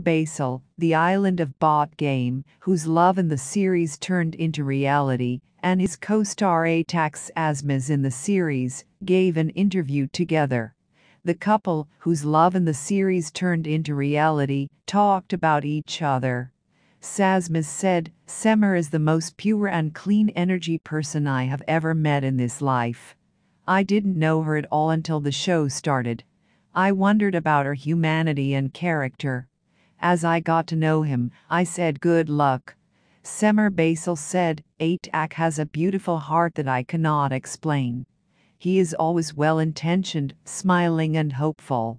Basil, the island of Bot Game, whose love in the series turned into reality, and his co-star Atax Asmas in the series, gave an interview together. The couple, whose love in the series turned into reality, talked about each other. Sasmas said, Semer is the most pure and clean energy person I have ever met in this life. I didn't know her at all until the show started. I wondered about her humanity and character. As I got to know him, I said good luck. Semer Basil said, Aitak has a beautiful heart that I cannot explain. He is always well-intentioned, smiling and hopeful.